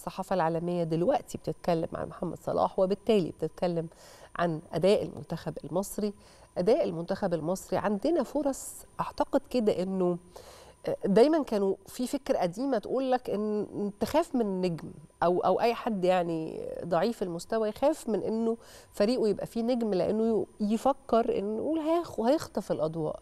الصحافه العالميه دلوقتي بتتكلم عن محمد صلاح وبالتالي بتتكلم عن اداء المنتخب المصري اداء المنتخب المصري عندنا فرص اعتقد كده انه آه، دايما كانوا في فكر قديمه تقول لك ان تخاف من نجم او او اي حد يعني ضعيف المستوى يخاف من انه فريقه يبقى فيه نجم لانه يفكر انه هيخطف الاضواء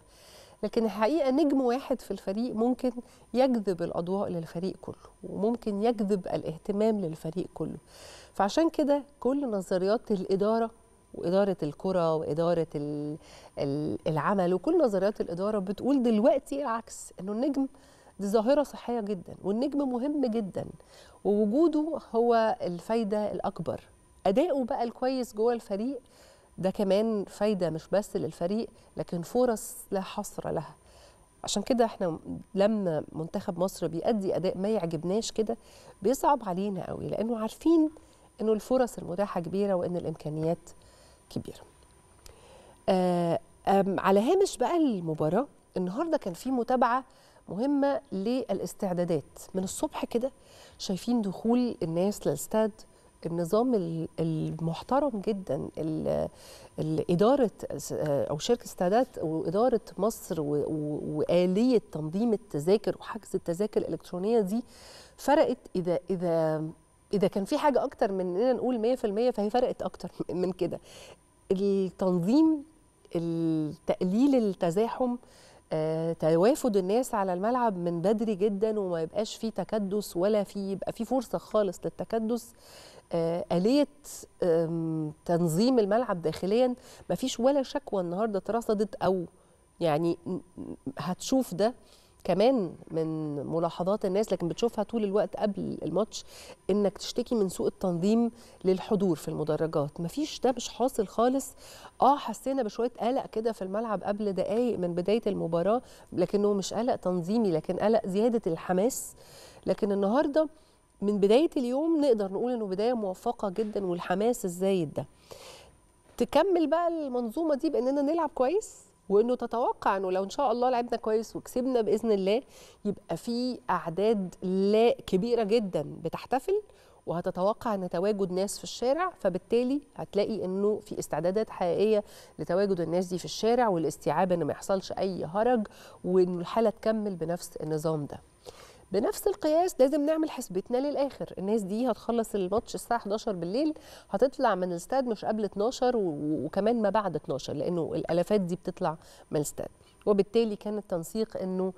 لكن الحقيقه نجم واحد في الفريق ممكن يجذب الاضواء للفريق كله وممكن يجذب الاهتمام للفريق كله فعشان كده كل نظريات الاداره وإدارة الكرة وإدارة العمل وكل نظريات الإدارة بتقول دلوقتي العكس إنه النجم دي ظاهرة صحية جدا والنجم مهم جدا ووجوده هو الفايدة الأكبر أداؤه بقى الكويس جوه الفريق ده كمان فايده مش بس للفريق لكن فرص لا حصر لها عشان كده احنا لما منتخب مصر بيأدي اداء ما يعجبناش كده بيصعب علينا قوي لانه عارفين انه الفرص المتاحه كبيره وان الامكانيات كبيره آه على هامش بقى المباراه النهارده كان في متابعه مهمه للاستعدادات من الصبح كده شايفين دخول الناس للاستاد النظام المحترم جدا إدارة آه، أو شركة سادات وإدارة مصر وآلية تنظيم التذاكر وحجز التذاكر الإلكترونية دي فرقت إذا إذا إذا كان في حاجة أكتر من إننا نقول 100% فهي فرقت أكتر من كده التنظيم التقليل التزاحم آه، توافد الناس على الملعب من بدري جدا وما يبقاش فيه تكدس ولا فيه يبقى فيه فرصه خالص للتكدس آه، آلية تنظيم الملعب داخليا مفيش ولا شكوى النهاردة ترصدت أو يعني هتشوف ده كمان من ملاحظات الناس لكن بتشوفها طول الوقت قبل الماتش انك تشتكي من سوء التنظيم للحضور في المدرجات مفيش ده مش حاصل خالص اه حسينا بشويه قلق كده في الملعب قبل دقايق من بدايه المباراه لكنه مش قلق تنظيمي لكن قلق زياده الحماس لكن النهارده من بدايه اليوم نقدر نقول انه بدايه موفقه جدا والحماس الزايد ده تكمل بقى المنظومه دي باننا نلعب كويس وانه تتوقع انه لو ان شاء الله لعبنا كويس وكسبنا باذن الله يبقى في اعداد لا كبيره جدا بتحتفل وهتتوقع ان تواجد ناس في الشارع فبالتالي هتلاقي انه في استعدادات حقيقيه لتواجد الناس دي في الشارع والاستيعاب ان ما يحصلش اي هرج وانه الحاله تكمل بنفس النظام ده بنفس القياس لازم نعمل حسبتنا للاخر الناس دي هتخلص الماتش الساعه 11 بالليل هتطلع من الاستاد مش قبل 12 وكمان ما بعد 12 لانه الالافات دي بتطلع من الاستاد وبالتالي كان التنسيق انه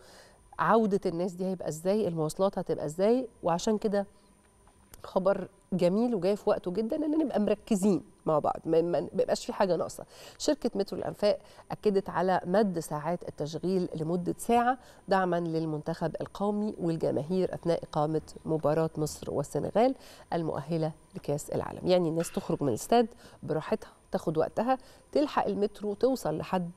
عوده الناس دي هيبقى ازاي المواصلات هتبقى ازاي وعشان كده خبر جميل وجاي في وقته جدا ان نبقى مركزين مع بعض ما بيبقاش في حاجه ناقصه شركه مترو الانفاق اكدت على مد ساعات التشغيل لمده ساعه دعما للمنتخب القومي والجماهير اثناء اقامه مباراه مصر والسنغال المؤهله لكاس العالم يعني الناس تخرج من الاستاد براحتها تاخد وقتها تلحق المترو توصل لحد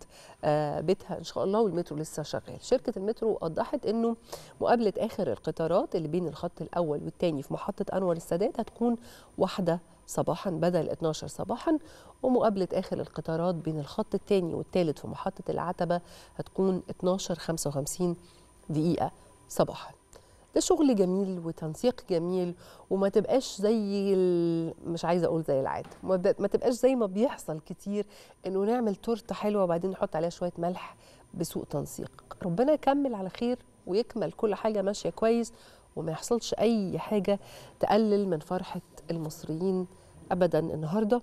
آه، بيتها ان شاء الله والمترو لسه شغال شركه المترو وضحت انه مقابله اخر القطارات اللي بين الخط الاول والثاني في محطه انور السادات هتكون واحده صباحا بدل 12 صباحا ومقابلة آخر القطارات بين الخط الثاني والثالث في محطة العتبة هتكون 12 55 دقيقة صباحا ده شغل جميل وتنسيق جميل وما تبقاش زي مش عايزه اقول زي العاده ما تبقاش زي ما بيحصل كتير انه نعمل تورته حلوه وبعدين نحط عليها شويه ملح بسوء تنسيق ربنا يكمل على خير ويكمل كل حاجه ماشيه كويس وما يحصلش أي حاجة تقلل من فرحة المصريين أبدا النهاردة